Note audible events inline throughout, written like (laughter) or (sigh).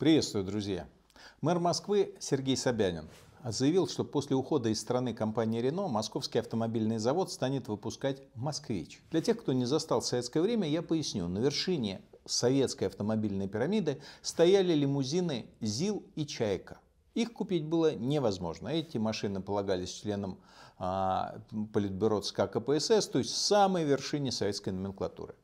Приветствую, друзья! Мэр Москвы Сергей Собянин заявил, что после ухода из страны компании «Рено» московский автомобильный завод станет выпускать «Москвич». Для тех, кто не застал советское время, я поясню. На вершине советской автомобильной пирамиды стояли лимузины «ЗИЛ» и «Чайка». Их купить было невозможно. Эти машины полагались членам а, Политбюро ЦК КПСС, то есть самой вершине советской номенклатуры.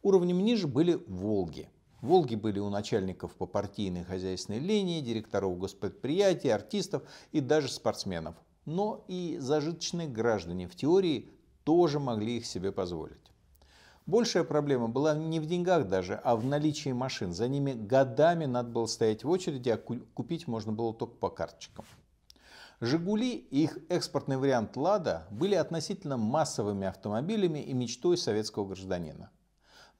Уровнем ниже были «Волги», Волги были у начальников по партийной хозяйственной линии, директоров госпредприятий, артистов и даже спортсменов. Но и зажиточные граждане в теории тоже могли их себе позволить. Большая проблема была не в деньгах даже, а в наличии машин. За ними годами надо было стоять в очереди, а купить можно было только по карточкам. «Жигули» и их экспортный вариант «Лада» были относительно массовыми автомобилями и мечтой советского гражданина –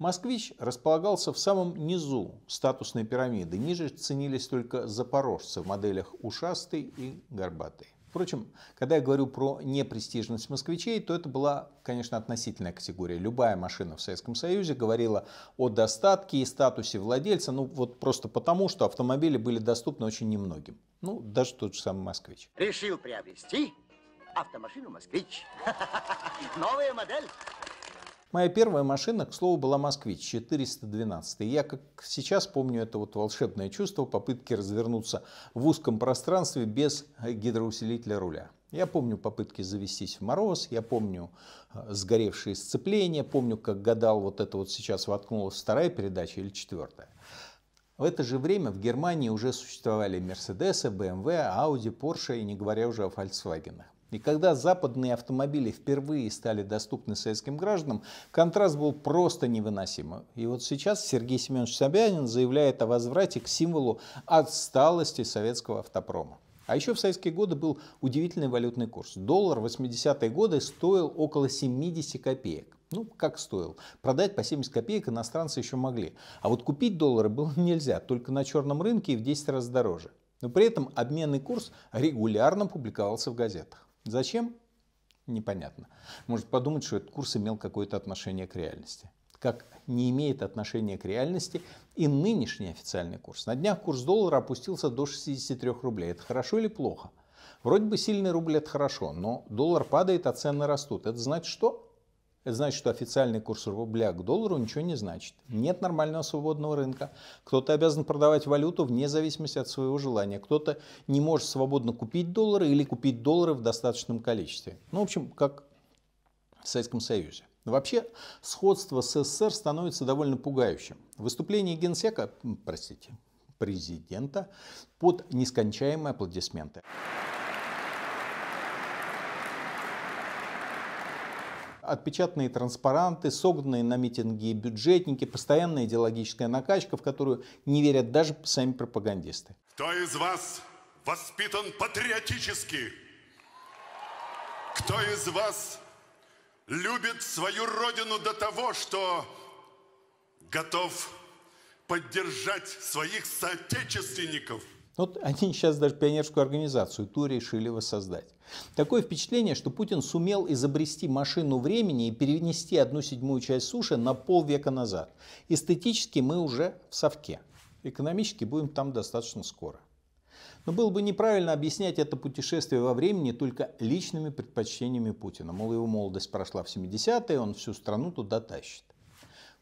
«Москвич» располагался в самом низу статусной пирамиды. Ниже ценились только запорожцы в моделях «Ушастый» и «Горбатый». Впрочем, когда я говорю про непрестижность москвичей, то это была, конечно, относительная категория. Любая машина в Советском Союзе говорила о достатке и статусе владельца, ну вот просто потому, что автомобили были доступны очень немногим. Ну, даже тот же самый «Москвич». Решил приобрести автомашину «Москвич». (laughs) Новая модель. Моя первая машина, к слову, была «Москвич» 412. И я, как сейчас помню, это вот волшебное чувство попытки развернуться в узком пространстве без гидроусилителя руля. Я помню попытки завестись в мороз, я помню э, сгоревшие сцепления, помню, как гадал, вот это вот сейчас воткнулась вторая передача или четвертая. В это же время в Германии уже существовали Мерседесы, БМВ, Audi, Porsche и не говоря уже о Volkswagen. И когда западные автомобили впервые стали доступны советским гражданам, контраст был просто невыносим. И вот сейчас Сергей Семенович Собянин заявляет о возврате к символу отсталости советского автопрома. А еще в советские годы был удивительный валютный курс. Доллар в 80-е годы стоил около 70 копеек. Ну, как стоил. Продать по 70 копеек иностранцы еще могли. А вот купить доллары было нельзя, только на черном рынке и в 10 раз дороже. Но при этом обменный курс регулярно публиковался в газетах. Зачем? Непонятно. Может подумать, что этот курс имел какое-то отношение к реальности. Как не имеет отношения к реальности и нынешний официальный курс. На днях курс доллара опустился до 63 рублей. Это хорошо или плохо? Вроде бы сильный рубль это хорошо, но доллар падает, а цены растут. Это значит что? Это значит, что официальный курс рубля к доллару ничего не значит. Нет нормального свободного рынка. Кто-то обязан продавать валюту вне зависимости от своего желания. Кто-то не может свободно купить доллары или купить доллары в достаточном количестве. Ну, в общем, как в Советском Союзе. Вообще, сходство с СССР становится довольно пугающим. Выступление генсека, простите, президента под нескончаемые аплодисменты. отпечатанные транспаранты, согнанные на митинги бюджетники, постоянная идеологическая накачка, в которую не верят даже сами пропагандисты. Кто из вас воспитан патриотически? Кто из вас любит свою родину до того, что готов поддержать своих соотечественников – вот (laughs) они сейчас даже пионерскую организацию ту решили воссоздать. Такое впечатление, что Путин сумел изобрести машину времени и перенести одну седьмую часть суши на полвека назад. Эстетически мы уже в совке. Экономически будем там достаточно скоро. Но было бы неправильно объяснять это путешествие во времени только личными предпочтениями Путина. Мол, его молодость прошла в 70-е, он всю страну туда тащит.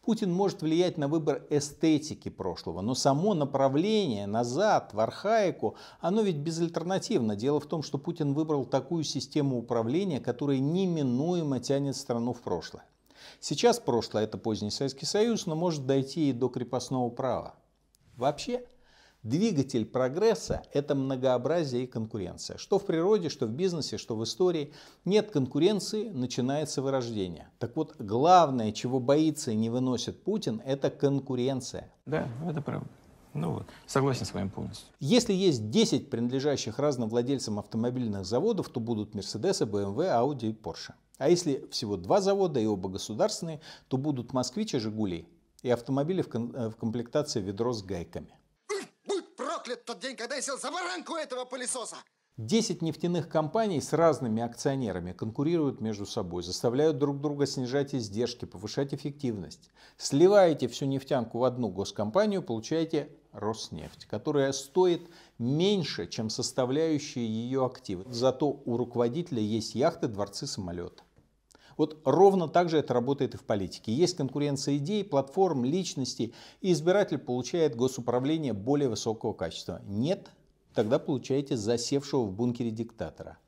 Путин может влиять на выбор эстетики прошлого, но само направление назад, в архаику, оно ведь безальтернативно. Дело в том, что Путин выбрал такую систему управления, которая неминуемо тянет страну в прошлое. Сейчас прошлое – это поздний Советский Союз, но может дойти и до крепостного права. Вообще, Двигатель прогресса – это многообразие и конкуренция. Что в природе, что в бизнесе, что в истории. Нет конкуренции, начинается вырождение. Так вот, главное, чего боится и не выносит Путин – это конкуренция. Да, это правда. Ну вот, согласен с вами полностью. Если есть 10 принадлежащих разным владельцам автомобильных заводов, то будут Мерседесы, БМВ, Ауди и Порше. А если всего два завода и оба государственные, то будут Москвичи, Жигули и автомобили э, в комплектации ведро с гайками проклят тот день, когда я сел за баранку этого пылесоса! 10 нефтяных компаний с разными акционерами конкурируют между собой, заставляют друг друга снижать издержки, повышать эффективность. Сливаете всю нефтянку в одну госкомпанию, получаете Роснефть, которая стоит меньше, чем составляющие ее активы. Зато у руководителя есть яхты, дворцы, самолеты. Вот ровно так же это работает и в политике. Есть конкуренция идей, платформ, личностей, и избиратель получает госуправление более высокого качества. Нет, тогда получаете засевшего в бункере диктатора.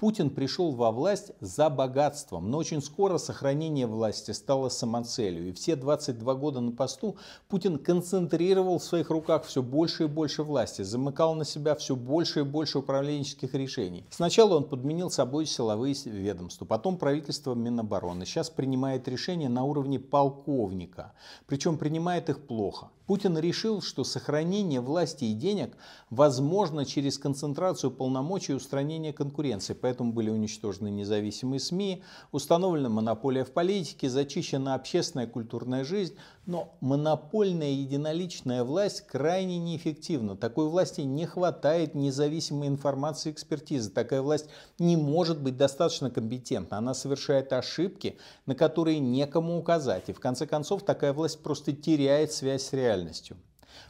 Путин пришел во власть за богатством, но очень скоро сохранение власти стало самоцелью. И все 22 года на посту Путин концентрировал в своих руках все больше и больше власти, замыкал на себя все больше и больше управленческих решений. Сначала он подменил собой силовые ведомства, потом правительство Минобороны. Сейчас принимает решения на уровне полковника, причем принимает их плохо. Путин решил, что сохранение власти и денег возможно через концентрацию полномочий и устранение конкуренции. Поэтому были уничтожены независимые СМИ, установлена монополия в политике, зачищена общественная и культурная жизнь, но монопольная единоличная власть крайне неэффективна. Такой власти не хватает независимой информации и экспертизы. Такая власть не может быть достаточно компетентна. Она совершает ошибки, на которые некому указать. И в конце концов такая власть просто теряет связь с реальностью.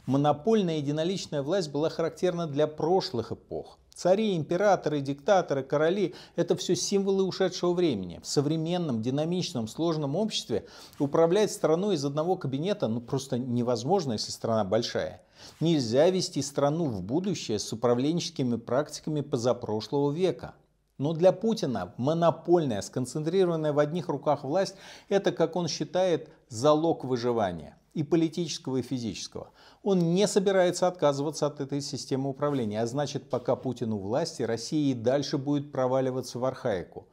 Монопольная единоличная власть была характерна для прошлых эпох. Цари, императоры, диктаторы, короли – это все символы ушедшего времени. В современном, динамичном, сложном обществе управлять страной из одного кабинета ну, просто невозможно, если страна большая. Нельзя вести страну в будущее с управленческими практиками позапрошлого века. Но для Путина монопольная, сконцентрированная в одних руках власть – это, как он считает, залог выживания и политического, и физического. Он не собирается отказываться от этой системы управления, а значит, пока Путин у власти, Россия и дальше будет проваливаться в архаику.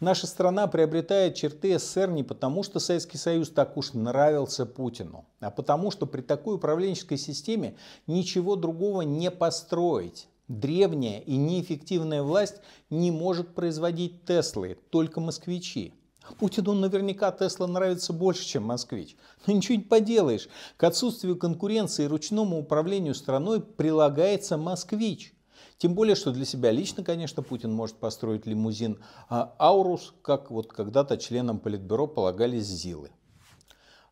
Наша страна приобретает черты СССР не потому, что Советский Союз так уж нравился Путину, а потому, что при такой управленческой системе ничего другого не построить. Древняя и неэффективная власть не может производить Теслы, только москвичи. Путину наверняка Тесла нравится больше, чем москвич. Но ничего не поделаешь. К отсутствию конкуренции и ручному управлению страной прилагается москвич. Тем более, что для себя лично, конечно, Путин может построить лимузин а «Аурус», как вот когда-то членам Политбюро полагались ЗИЛы.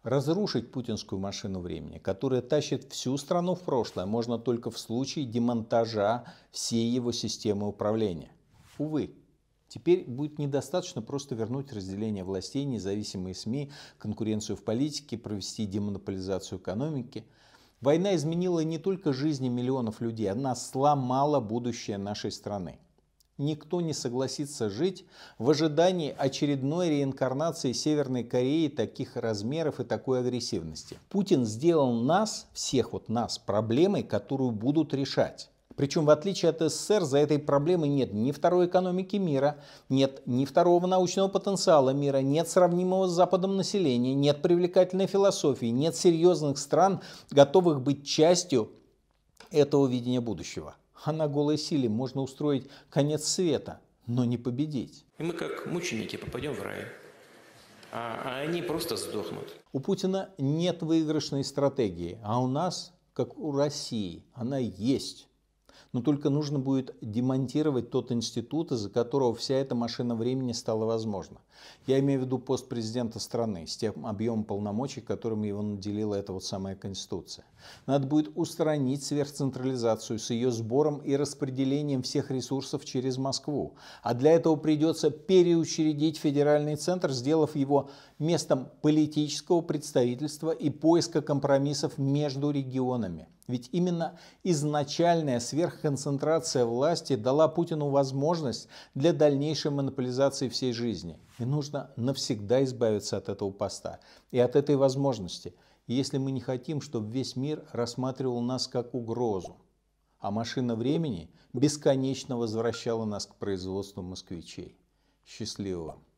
Разрушить путинскую машину времени, которая тащит всю страну в прошлое, можно только в случае демонтажа всей его системы управления. Увы, Теперь будет недостаточно просто вернуть разделение властей, независимые СМИ, конкуренцию в политике, провести демонополизацию экономики. Война изменила не только жизни миллионов людей, она сломала будущее нашей страны. Никто не согласится жить в ожидании очередной реинкарнации Северной Кореи таких размеров и такой агрессивности. Путин сделал нас, всех вот нас, проблемой, которую будут решать. Причем, в отличие от СССР, за этой проблемой нет ни второй экономики мира, нет ни второго научного потенциала мира, нет сравнимого с Западом населения, нет привлекательной философии, нет серьезных стран, готовых быть частью этого видения будущего. А на голой силе можно устроить конец света, но не победить. И мы как мученики попадем в рай, а, а они просто сдохнут. У Путина нет выигрышной стратегии, а у нас, как у России, она есть. Но только нужно будет демонтировать тот институт, из-за которого вся эта машина времени стала возможна. Я имею в виду пост президента страны с тем объемом полномочий, которым его наделила эта вот самая Конституция. Надо будет устранить сверхцентрализацию с ее сбором и распределением всех ресурсов через Москву. А для этого придется переучредить федеральный центр, сделав его местом политического представительства и поиска компромиссов между регионами. Ведь именно изначальная сверхконцентрация власти дала Путину возможность для дальнейшей монополизации всей жизни. И нужно навсегда избавиться от этого поста и от этой возможности, если мы не хотим, чтобы весь мир рассматривал нас как угрозу. А машина времени бесконечно возвращала нас к производству москвичей. Счастливо вам!